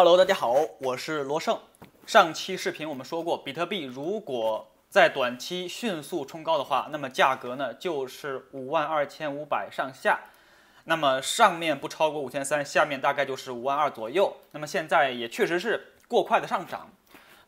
Hello，大家好，我是罗胜。上期视频我们说过，比特币如果在短期迅速冲高的话，那么价格呢就是五万二千五百上下。那么上面不超过五千三，下面大概就是五万二左右。那么现在也确实是过快的上涨。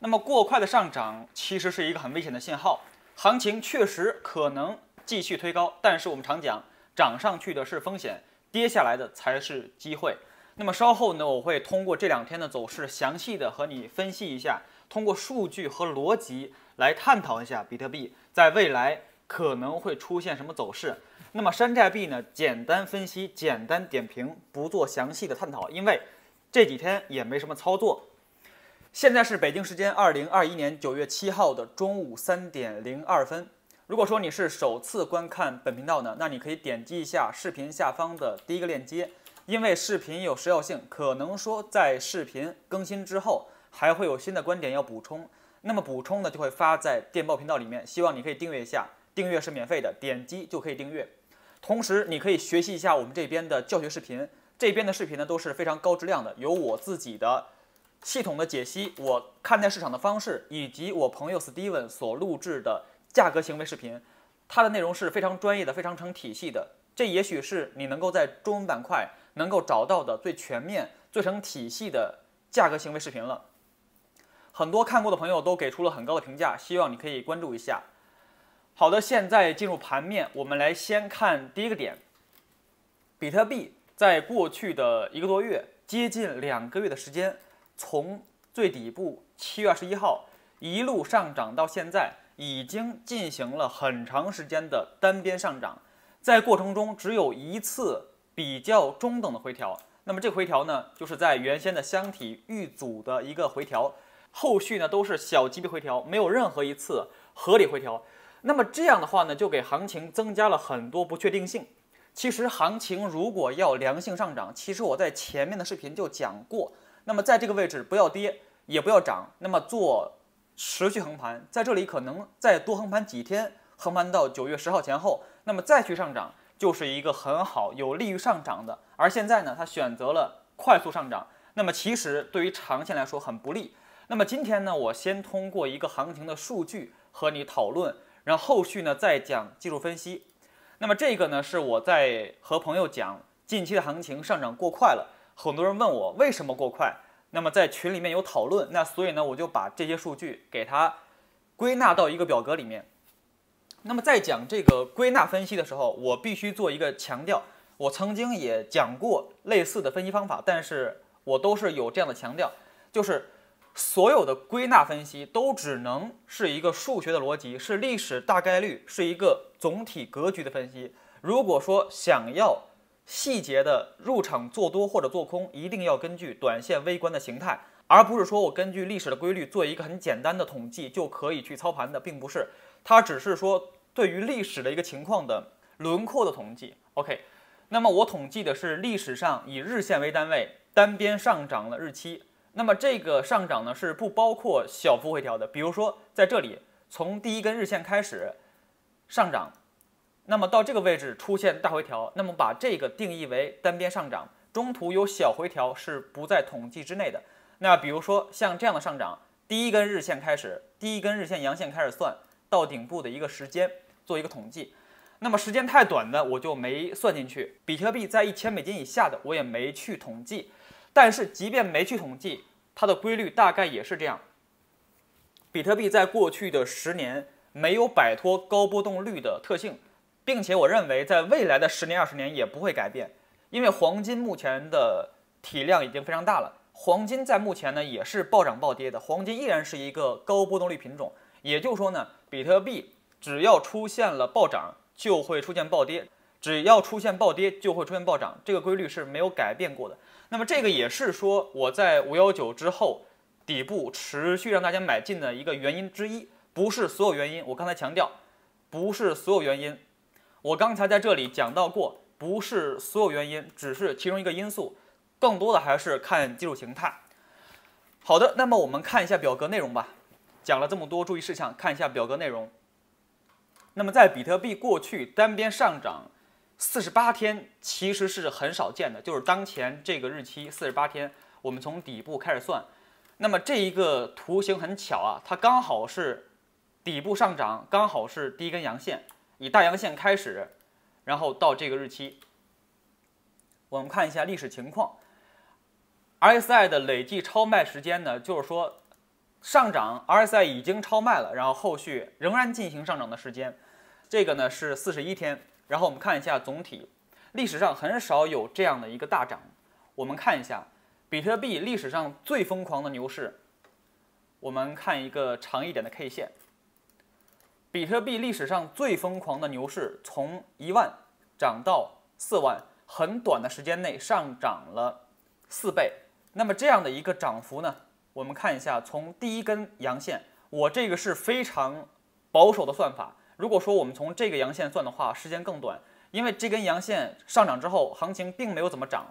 那么过快的上涨其实是一个很危险的信号，行情确实可能继续推高，但是我们常讲，涨上去的是风险，跌下来的才是机会。那么稍后呢，我会通过这两天的走势，详细的和你分析一下，通过数据和逻辑来探讨一下比特币在未来可能会出现什么走势。那么山寨币呢，简单分析，简单点评，不做详细的探讨，因为这几天也没什么操作。现在是北京时间二零二一年九月七号的中午三点零二分。如果说你是首次观看本频道呢，那你可以点击一下视频下方的第一个链接。因为视频有时效性，可能说在视频更新之后还会有新的观点要补充，那么补充呢就会发在电报频道里面。希望你可以订阅一下，订阅是免费的，点击就可以订阅。同时你可以学习一下我们这边的教学视频，这边的视频呢都是非常高质量的，有我自己的系统的解析，我看待市场的方式，以及我朋友 Steven 所录制的价格行为视频，它的内容是非常专业的，非常成体系的。这也许是你能够在中文板块。能够找到的最全面、最成体系的价格行为视频了，很多看过的朋友都给出了很高的评价，希望你可以关注一下。好的，现在进入盘面，我们来先看第一个点。比特币在过去的一个多月、接近两个月的时间，从最底部七月二十一号一路上涨到现在，已经进行了很长时间的单边上涨，在过程中只有一次。比较中等的回调，那么这回调呢，就是在原先的箱体遇阻的一个回调，后续呢都是小级别回调，没有任何一次合理回调。那么这样的话呢，就给行情增加了很多不确定性。其实行情如果要良性上涨，其实我在前面的视频就讲过，那么在这个位置不要跌，也不要涨，那么做持续横盘，在这里可能再多横盘几天，横盘到九月十号前后，那么再去上涨。就是一个很好有利于上涨的，而现在呢，它选择了快速上涨，那么其实对于长线来说很不利。那么今天呢，我先通过一个行情的数据和你讨论，然后后续呢再讲技术分析。那么这个呢是我在和朋友讲近期的行情上涨过快了，很多人问我为什么过快，那么在群里面有讨论，那所以呢我就把这些数据给它归纳到一个表格里面。那么在讲这个归纳分析的时候，我必须做一个强调。我曾经也讲过类似的分析方法，但是我都是有这样的强调：就是所有的归纳分析都只能是一个数学的逻辑，是历史大概率，是一个总体格局的分析。如果说想要细节的入场做多或者做空，一定要根据短线微观的形态，而不是说我根据历史的规律做一个很简单的统计就可以去操盘的，并不是。它只是说对于历史的一个情况的轮廓的统计，OK。那么我统计的是历史上以日线为单位单边上涨的日期。那么这个上涨呢是不包括小幅回调的。比如说在这里从第一根日线开始上涨，那么到这个位置出现大回调，那么把这个定义为单边上涨，中途有小回调是不在统计之内的。那比如说像这样的上涨，第一根日线开始，第一根日线阳线开始算。到顶部的一个时间做一个统计，那么时间太短的我就没算进去，比特币在一千美金以下的我也没去统计，但是即便没去统计，它的规律大概也是这样。比特币在过去的十年没有摆脱高波动率的特性，并且我认为在未来的十年二十年也不会改变，因为黄金目前的体量已经非常大了，黄金在目前呢也是暴涨暴跌的，黄金依然是一个高波动率品种，也就是说呢。比特币只要出现了暴涨，就会出现暴跌；只要出现暴跌，就会出现暴涨。这个规律是没有改变过的。那么，这个也是说我在五幺九之后底部持续让大家买进的一个原因之一，不是所有原因。我刚才强调，不是所有原因。我刚才在这里讲到过，不是所有原因，只是其中一个因素。更多的还是看技术形态。好的，那么我们看一下表格内容吧。讲了这么多注意事项，看一下表格内容。那么，在比特币过去单边上涨四十八天其实是很少见的，就是当前这个日期四十八天，我们从底部开始算。那么这一个图形很巧啊，它刚好是底部上涨，刚好是第一根阳线，以大阳线开始，然后到这个日期。我们看一下历史情况，RSI 的累计超卖时间呢，就是说。上涨 RSI 已经超卖了，然后后续仍然进行上涨的时间，这个呢是四十一天。然后我们看一下总体，历史上很少有这样的一个大涨。我们看一下比特币历史上最疯狂的牛市。我们看一个长一点的 K 线，比特币历史上最疯狂的牛市从一万涨到四万，很短的时间内上涨了四倍。那么这样的一个涨幅呢？我们看一下，从第一根阳线，我这个是非常保守的算法。如果说我们从这个阳线算的话，时间更短，因为这根阳线上涨之后，行情并没有怎么涨。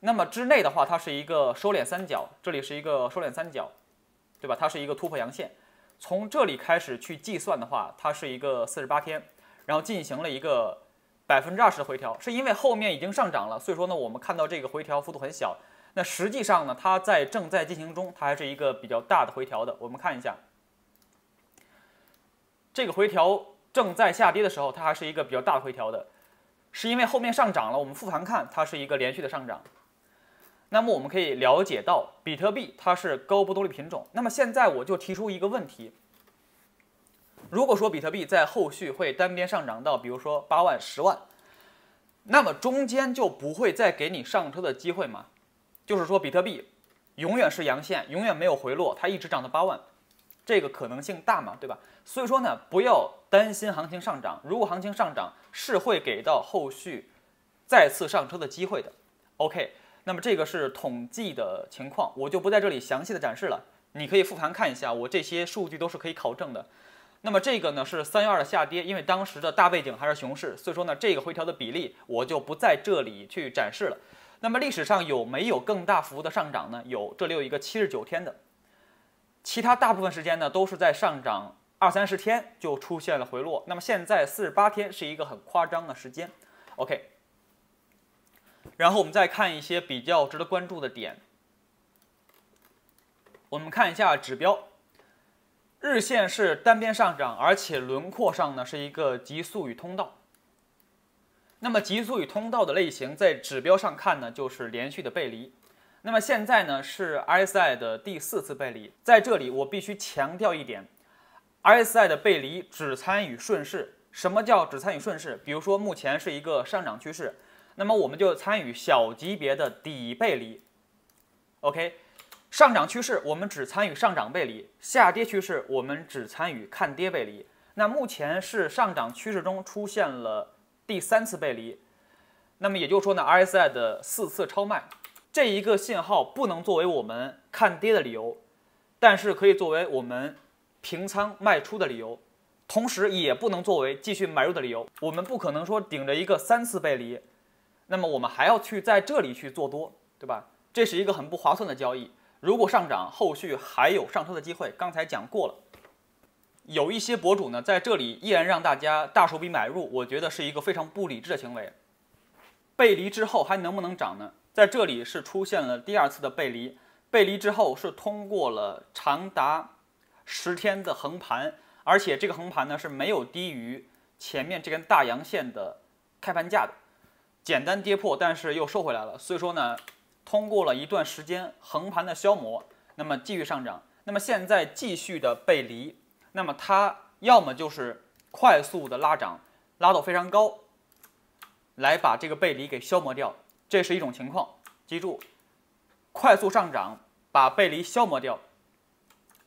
那么之内的话，它是一个收敛三角，这里是一个收敛三角，对吧？它是一个突破阳线，从这里开始去计算的话，它是一个四十八天，然后进行了一个百分之二十的回调，是因为后面已经上涨了，所以说呢，我们看到这个回调幅度很小。那实际上呢，它在正在进行中，它还是一个比较大的回调的。我们看一下，这个回调正在下跌的时候，它还是一个比较大的回调的，是因为后面上涨了。我们复盘看，它是一个连续的上涨。那么我们可以了解到，比特币它是高波动率品种。那么现在我就提出一个问题：如果说比特币在后续会单边上涨到，比如说八万、十万，那么中间就不会再给你上车的机会吗？就是说，比特币永远是阳线，永远没有回落，它一直涨到八万，这个可能性大嘛，对吧？所以说呢，不要担心行情上涨，如果行情上涨，是会给到后续再次上车的机会的。OK，那么这个是统计的情况，我就不在这里详细的展示了，你可以复盘看一下，我这些数据都是可以考证的。那么这个呢是三幺二的下跌，因为当时的大背景还是熊市，所以说呢，这个回调的比例我就不在这里去展示了。那么历史上有没有更大幅的上涨呢？有，这里有一个七十九天的，其他大部分时间呢都是在上涨二三十天就出现了回落。那么现在四十八天是一个很夸张的时间。OK，然后我们再看一些比较值得关注的点，我们看一下指标，日线是单边上涨，而且轮廓上呢是一个急速与通道。那么，急速与通道的类型，在指标上看呢，就是连续的背离。那么现在呢，是 RSI 的第四次背离。在这里，我必须强调一点，RSI 的背离只参与顺势。什么叫只参与顺势？比如说，目前是一个上涨趋势，那么我们就参与小级别的底背离。OK，上涨趋势我们只参与上涨背离，下跌趋势我们只参与看跌背离。那目前是上涨趋势中出现了。第三次背离，那么也就是说呢，RSI 的四次超卖，这一个信号不能作为我们看跌的理由，但是可以作为我们平仓卖出的理由，同时也不能作为继续买入的理由。我们不可能说顶着一个三次背离，那么我们还要去在这里去做多，对吧？这是一个很不划算的交易。如果上涨，后续还有上车的机会，刚才讲过了。有一些博主呢，在这里依然让大家大手笔买入，我觉得是一个非常不理智的行为。背离之后还能不能涨呢？在这里是出现了第二次的背离，背离之后是通过了长达十天的横盘，而且这个横盘呢是没有低于前面这根大阳线的开盘价的，简单跌破，但是又收回来了。所以说呢，通过了一段时间横盘的消磨，那么继续上涨，那么现在继续的背离。那么它要么就是快速的拉涨，拉到非常高，来把这个背离给消磨掉，这是一种情况。记住，快速上涨把背离消磨掉。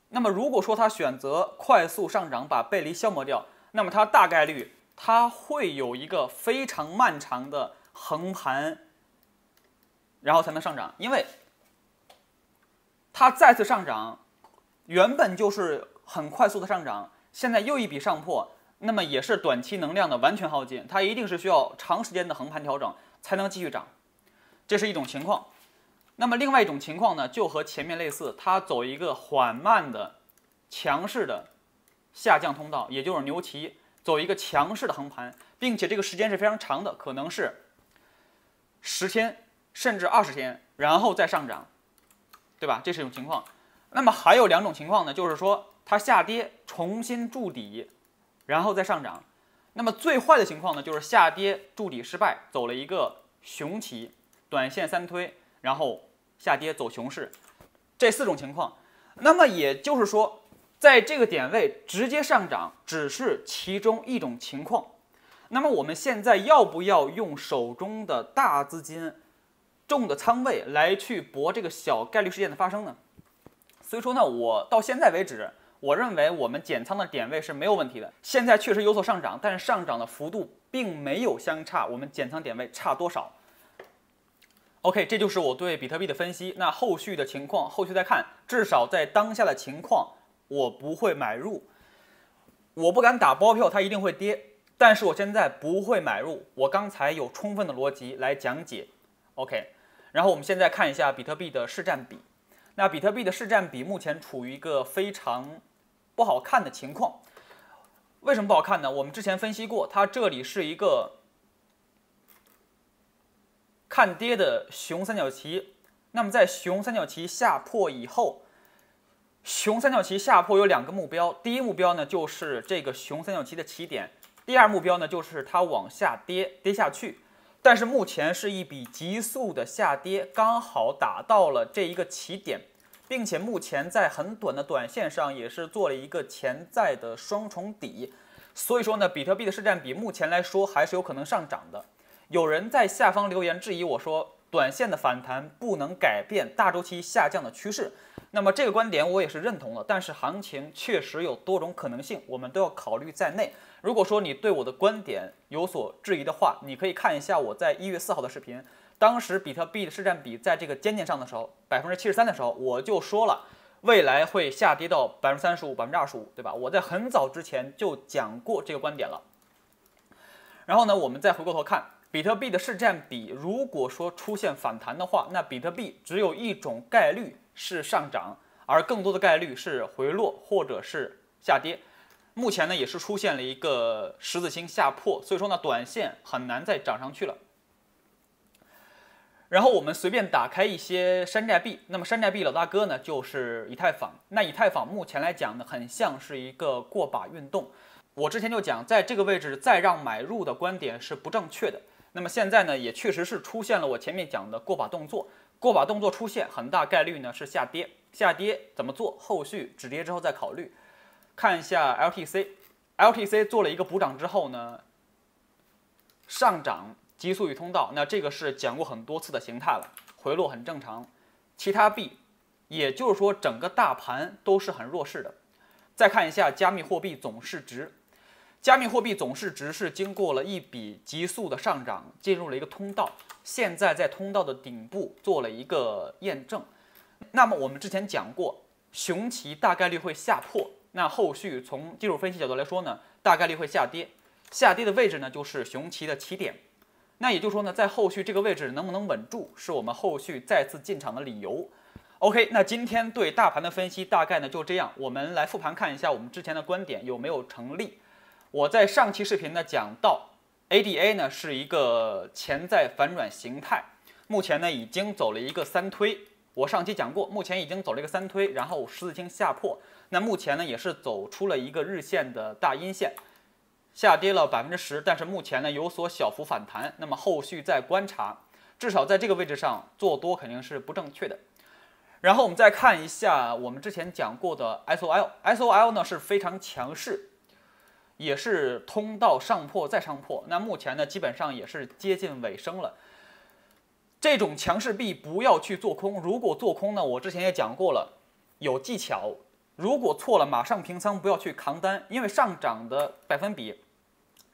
那么如果说它选择快速上涨把背离消磨掉，那么它大概率它会有一个非常漫长的横盘，然后才能上涨，因为它再次上涨原本就是。很快速的上涨，现在又一笔上破，那么也是短期能量的完全耗尽，它一定是需要长时间的横盘调整才能继续涨，这是一种情况。那么另外一种情况呢，就和前面类似，它走一个缓慢的、强势的下降通道，也就是牛旗，走一个强势的横盘，并且这个时间是非常长的，可能是十天甚至二十天，然后再上涨，对吧？这是一种情况。那么还有两种情况呢，就是说。它下跌重新筑底，然后再上涨，那么最坏的情况呢，就是下跌筑底失败，走了一个熊旗，短线三推，然后下跌走熊市，这四种情况。那么也就是说，在这个点位直接上涨只是其中一种情况。那么我们现在要不要用手中的大资金、重的仓位来去搏这个小概率事件的发生呢？所以说呢，我到现在为止。我认为我们减仓的点位是没有问题的。现在确实有所上涨，但是上涨的幅度并没有相差。我们减仓点位差多少？OK，这就是我对比特币的分析。那后续的情况，后续再看。至少在当下的情况，我不会买入。我不敢打包票它一定会跌，但是我现在不会买入。我刚才有充分的逻辑来讲解。OK，然后我们现在看一下比特币的市占比。那比特币的市占比目前处于一个非常。不好看的情况，为什么不好看呢？我们之前分析过，它这里是一个看跌的熊三角旗。那么在熊三角旗下破以后，熊三角旗下破有两个目标，第一目标呢就是这个熊三角旗的起点，第二目标呢就是它往下跌，跌下去。但是目前是一笔急速的下跌，刚好打到了这一个起点。并且目前在很短的短线上也是做了一个潜在的双重底，所以说呢，比特币的市占比目前来说还是有可能上涨的。有人在下方留言质疑我说，短线的反弹不能改变大周期下降的趋势。那么这个观点我也是认同了，但是行情确实有多种可能性，我们都要考虑在内。如果说你对我的观点有所质疑的话，你可以看一下我在一月四号的视频。当时比特币的市占比在这个尖尖上的时候，百分之七十三的时候，我就说了，未来会下跌到百分之三十五、百分之二十五，对吧？我在很早之前就讲过这个观点了。然后呢，我们再回过头看比特币的市占比，如果说出现反弹的话，那比特币只有一种概率是上涨，而更多的概率是回落或者是下跌。目前呢，也是出现了一个十字星下破，所以说呢，短线很难再涨上去了。然后我们随便打开一些山寨币，那么山寨币老大哥呢就是以太坊。那以太坊目前来讲呢，很像是一个过把运动。我之前就讲，在这个位置再让买入的观点是不正确的。那么现在呢，也确实是出现了我前面讲的过把动作。过把动作出现，很大概率呢是下跌。下跌怎么做？后续止跌之后再考虑。看一下 LTC，LTC 做了一个补涨之后呢，上涨。急速与通道，那这个是讲过很多次的形态了，回落很正常。其他币，也就是说整个大盘都是很弱势的。再看一下加密货币总市值，加密货币总市值是经过了一笔急速的上涨，进入了一个通道，现在在通道的顶部做了一个验证。那么我们之前讲过，熊旗大概率会下破，那后续从技术分析角度来说呢，大概率会下跌，下跌的位置呢就是熊旗的起点。那也就是说呢，在后续这个位置能不能稳住，是我们后续再次进场的理由。OK，那今天对大盘的分析大概呢就这样。我们来复盘看一下，我们之前的观点有没有成立？我在上期视频呢讲到，A D A 呢是一个潜在反转形态，目前呢已经走了一个三推。我上期讲过，目前已经走了一个三推，然后十字星下破。那目前呢也是走出了一个日线的大阴线。下跌了百分之十，但是目前呢有所小幅反弹，那么后续再观察，至少在这个位置上做多肯定是不正确的。然后我们再看一下我们之前讲过的 SOL，SOL 呢是非常强势，也是通道上破再上破，那目前呢基本上也是接近尾声了。这种强势币不要去做空，如果做空呢，我之前也讲过了，有技巧，如果错了马上平仓，不要去扛单，因为上涨的百分比。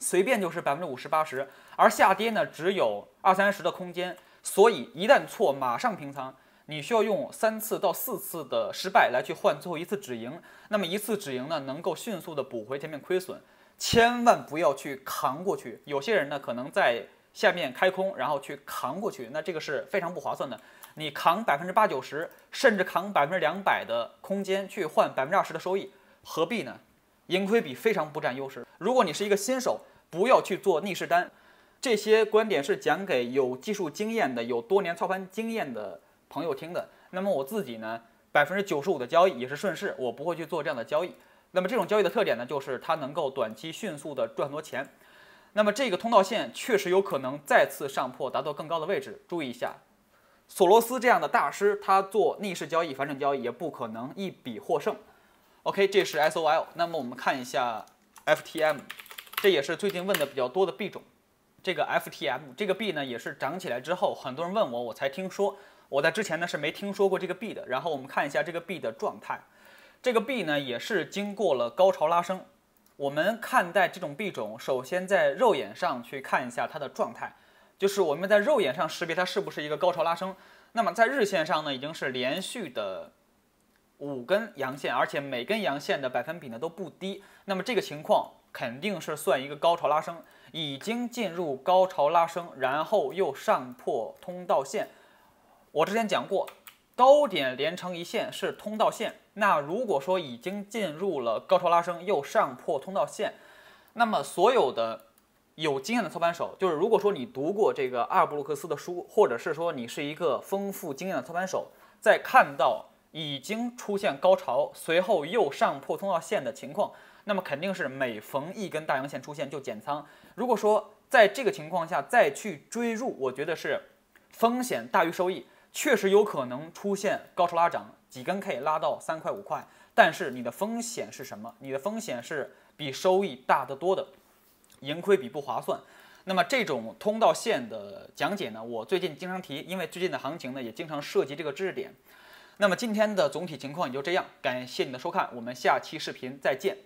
随便就是百分之五十、八十，而下跌呢只有二三十的空间，所以一旦错马上平仓。你需要用三次到四次的失败来去换最后一次止盈，那么一次止盈呢能够迅速的补回前面亏损，千万不要去扛过去。有些人呢可能在下面开空，然后去扛过去，那这个是非常不划算的。你扛百分之八九十，甚至扛百分之两百的空间去换百分之二十的收益，何必呢？盈亏比非常不占优势。如果你是一个新手，不要去做逆势单，这些观点是讲给有技术经验的、有多年操盘经验的朋友听的。那么我自己呢，百分之九十五的交易也是顺势，我不会去做这样的交易。那么这种交易的特点呢，就是它能够短期迅速的赚很多钱。那么这个通道线确实有可能再次上破，达到更高的位置。注意一下，索罗斯这样的大师，他做逆势交易、反转交易也不可能一笔获胜。OK，这是 SOL。那么我们看一下 FTM。这也是最近问的比较多的币种，这个 F T M 这个币呢也是涨起来之后，很多人问我，我才听说，我在之前呢是没听说过这个币的。然后我们看一下这个币的状态，这个币呢也是经过了高潮拉升。我们看待这种币种，首先在肉眼上去看一下它的状态，就是我们在肉眼上识别它是不是一个高潮拉升。那么在日线上呢，已经是连续的五根阳线，而且每根阳线的百分比呢都不低。那么这个情况。肯定是算一个高潮拉升，已经进入高潮拉升，然后又上破通道线。我之前讲过，高点连成一线是通道线。那如果说已经进入了高潮拉升，又上破通道线，那么所有的有经验的操盘手，就是如果说你读过这个阿尔布鲁克斯的书，或者是说你是一个丰富经验的操盘手，在看到已经出现高潮，随后又上破通道线的情况。那么肯定是每逢一根大阳线出现就减仓。如果说在这个情况下再去追入，我觉得是风险大于收益，确实有可能出现高处拉涨几根 K 拉到三块五块，但是你的风险是什么？你的风险是比收益大得多的，盈亏比不划算。那么这种通道线的讲解呢，我最近经常提，因为最近的行情呢也经常涉及这个知识点。那么今天的总体情况也就这样，感谢你的收看，我们下期视频再见。